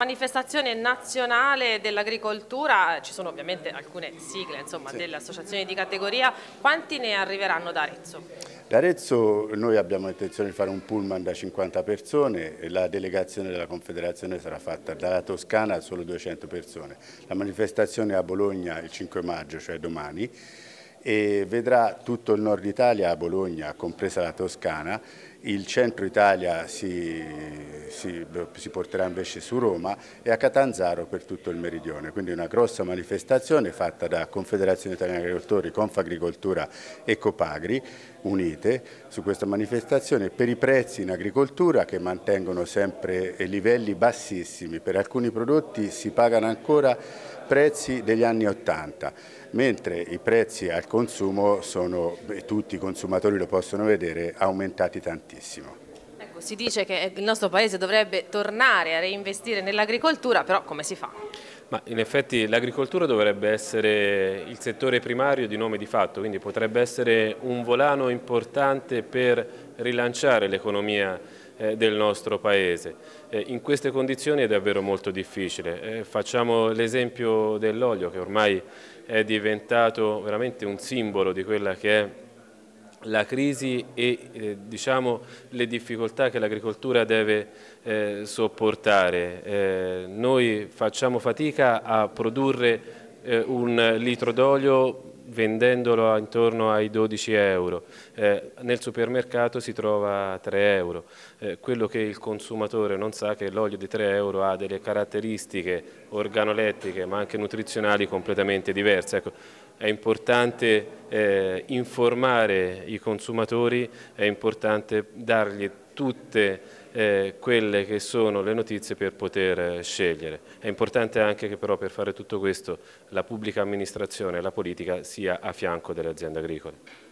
Manifestazione nazionale dell'agricoltura, ci sono ovviamente alcune sigle insomma, sì. delle associazioni di categoria, quanti ne arriveranno da Arezzo? Da Arezzo noi abbiamo intenzione di fare un pullman da 50 persone, la delegazione della Confederazione sarà fatta dalla Toscana a solo 200 persone, la manifestazione è a Bologna il 5 maggio, cioè domani, e vedrà tutto il nord Italia, Bologna, compresa la Toscana, il centro Italia si, si, si, porterà invece su Roma e a Catanzaro per tutto il meridione, quindi una grossa manifestazione fatta da Confederazione Italiana Agricoltori, Confagricoltura e Copagri unite su questa manifestazione per i prezzi in agricoltura che mantengono sempre livelli bassissimi, per alcuni prodotti si pagano ancora prezzi degli anni 80, mentre i prezzi al consumo sono, e tutti i consumatori lo possono vedere, aumentati tantissimo. Ecco, si dice che il nostro paese dovrebbe tornare a reinvestire nell'agricoltura, però come si fa? Ma in effetti l'agricoltura dovrebbe essere il settore primario di nome di fatto, quindi potrebbe essere un volano importante per rilanciare l'economia eh, del nostro Paese. Eh, in queste condizioni è davvero molto difficile. Eh, facciamo l'esempio dell'olio che ormai è diventato veramente un simbolo di quella che è la crisi e eh, diciamo, le difficoltà che l'agricoltura deve eh, sopportare. Eh, noi facciamo fatica a produrre un litro d'olio vendendolo intorno ai 12 euro, eh, nel supermercato si trova a 3 euro. Eh, quello che il consumatore non sa è che l'olio di 3 euro ha delle caratteristiche organolettiche ma anche nutrizionali completamente diverse. Ecco, è importante eh, informare i consumatori, è importante dargli tutte eh, quelle che sono le notizie per poter eh, scegliere. È importante anche che però per fare tutto questo la pubblica amministrazione e la politica sia a fianco delle aziende agricole.